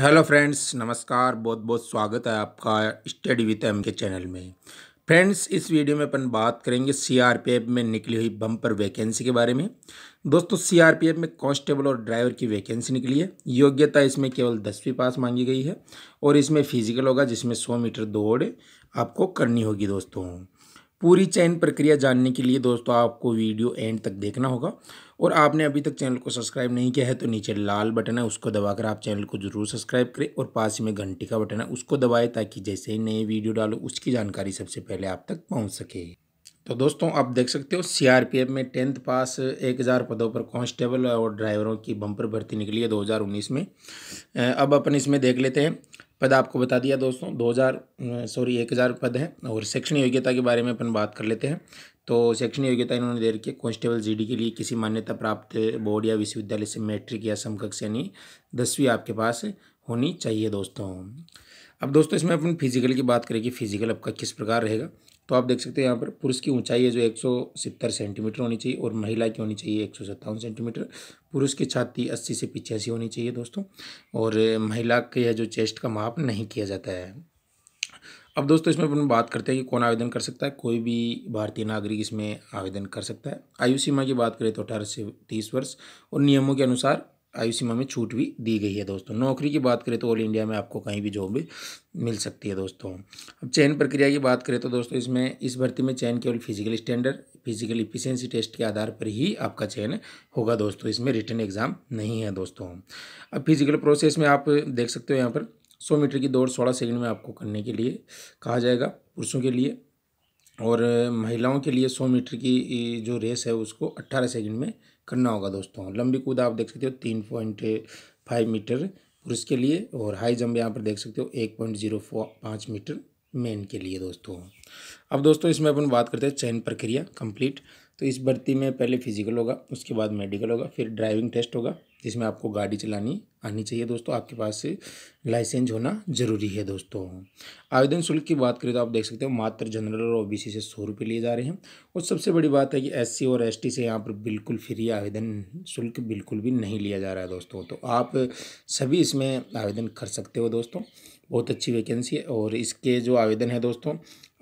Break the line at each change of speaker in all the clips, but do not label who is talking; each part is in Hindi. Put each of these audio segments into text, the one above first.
हेलो फ्रेंड्स नमस्कार बहुत बहुत स्वागत है आपका स्टडी विथ एम के चैनल में फ्रेंड्स इस वीडियो में अपन बात करेंगे सीआरपीएफ में निकली हुई बम्पर वैकेंसी के बारे में दोस्तों सीआरपीएफ में कांस्टेबल और ड्राइवर की वैकेंसी निकली है योग्यता इसमें केवल दसवीं पास मांगी गई है और इसमें फिजिकल होगा जिसमें सौ मीटर दौड़ आपको करनी होगी दोस्तों पूरी चयन प्रक्रिया जानने के लिए दोस्तों आपको वीडियो एंड तक देखना होगा और आपने अभी तक चैनल को सब्सक्राइब नहीं किया है तो नीचे लाल बटन है उसको दबाकर आप चैनल को जरूर सब्सक्राइब करें और पास में घंटी का बटन है उसको दबाएं ताकि जैसे ही नए वीडियो डालो उसकी जानकारी सबसे पहले आप तक पहुँच सके तो दोस्तों आप देख सकते हो सी में टेंथ पास एक हज़ार पदों पर कॉन्स्टेबल और ड्राइवरों की बम्पर भर्ती निकली है दो में अब अपन इसमें देख लेते हैं पद आपको बता दिया दोस्तों दो हज़ार सॉरी एक हज़ार पद हैं और शैक्षणिक योग्यता के बारे में अपन बात कर लेते हैं तो शैक्षणिक योग्यता इन्होंने दे रखी है कॉन्स्टेबल जीडी के लिए किसी मान्यता प्राप्त बोर्ड या विश्वविद्यालय से मैट्रिक या समकक्ष यानी दसवीं आपके पास होनी चाहिए दोस्तों अब दोस्तों इसमें अपन फिजिकल की बात करें कि फिजिकल आपका किस प्रकार रहेगा तो आप देख सकते हैं यहाँ पर पुरुष की ऊंचाई है जो एक सेंटीमीटर होनी चाहिए और महिला की होनी चाहिए एक सेंटीमीटर पुरुष की छाती अस्सी से पिचासी होनी चाहिए दोस्तों और महिला के जो चेस्ट का माप नहीं किया जाता है अब दोस्तों इसमें अपन बात करते हैं कि कौन आवेदन कर सकता है कोई भी भारतीय नागरिक इसमें आवेदन कर सकता है आयु सीमा की बात करें तो अठारह से तीस वर्ष और नियमों के अनुसार आयु सीमा में छूट भी दी गई है दोस्तों नौकरी की बात करें तो ऑल इंडिया में आपको कहीं भी जॉब मिल सकती है दोस्तों अब चयन प्रक्रिया की बात करें तो दोस्तों इसमें इस भर्ती में चयन केवल physical standard physical efficiency test के आधार पर ही आपका चयन होगा दोस्तों इसमें रिटर्न एग्जाम नहीं है दोस्तों अब फिजिकल प्रोसेस में आप देख सकते हो यहाँ पर सौ मीटर की दौड़ सोलह सेकंड में आपको करने के लिए कहा जाएगा पुरुषों के लिए और महिलाओं के लिए सौ मीटर की जो रेस है उसको अट्ठारह सेकंड में करना होगा दोस्तों लंबी कूद आप देख सकते हो तीन पॉइंट फाइव मीटर पुरुष के लिए और हाई जंप यहाँ पर देख सकते हो एक पॉइंट जीरो पाँच मीटर मेन के लिए दोस्तों अब दोस्तों इसमें अपन बात करते हैं चयन प्रक्रिया कंप्लीट तो इस भर्ती में पहले फिजिकल होगा उसके बाद मेडिकल होगा फिर ड्राइविंग टेस्ट होगा जिसमें आपको गाड़ी चलानी आनी चाहिए दोस्तों आपके पास लाइसेंस होना ज़रूरी है दोस्तों आवेदन शुल्क की बात करें तो आप देख सकते हो मात्र जनरल और ओबीसी से सौ रुपये लिए जा रहे हैं और सबसे बड़ी बात है कि एससी और एसटी से यहाँ पर बिल्कुल फ्री आवेदन शुल्क बिल्कुल भी नहीं लिया जा रहा है दोस्तों तो आप सभी इसमें आवेदन कर सकते हो दोस्तों बहुत अच्छी वैकेंसी है और इसके जो आवेदन है दोस्तों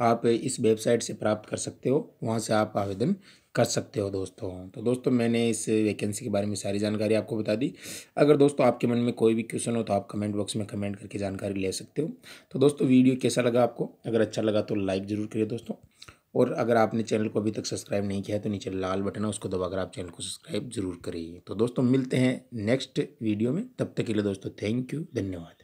आप इस वेबसाइट से प्राप्त कर सकते हो वहाँ से आप आवेदन कर सकते हो दोस्तों तो दोस्तों मैंने इस वैकेंसी के बारे में सारी जानकारी आपको बता दी अगर दोस्तों आपके मन में कोई भी क्वेश्चन हो तो आप कमेंट बॉक्स में कमेंट करके जानकारी ले सकते हो तो दोस्तों वीडियो कैसा लगा आपको अगर अच्छा लगा तो लाइक ज़रूर करिए दोस्तों और अगर आपने चैनल को अभी तक सब्सक्राइब नहीं किया है तो नीचे लाल बटन है उसको दबाकर आप चैनल को सब्सक्राइब जरूर करिए तो दोस्तों मिलते हैं नेक्स्ट वीडियो में तब तक के लिए दोस्तों थैंक यू धन्यवाद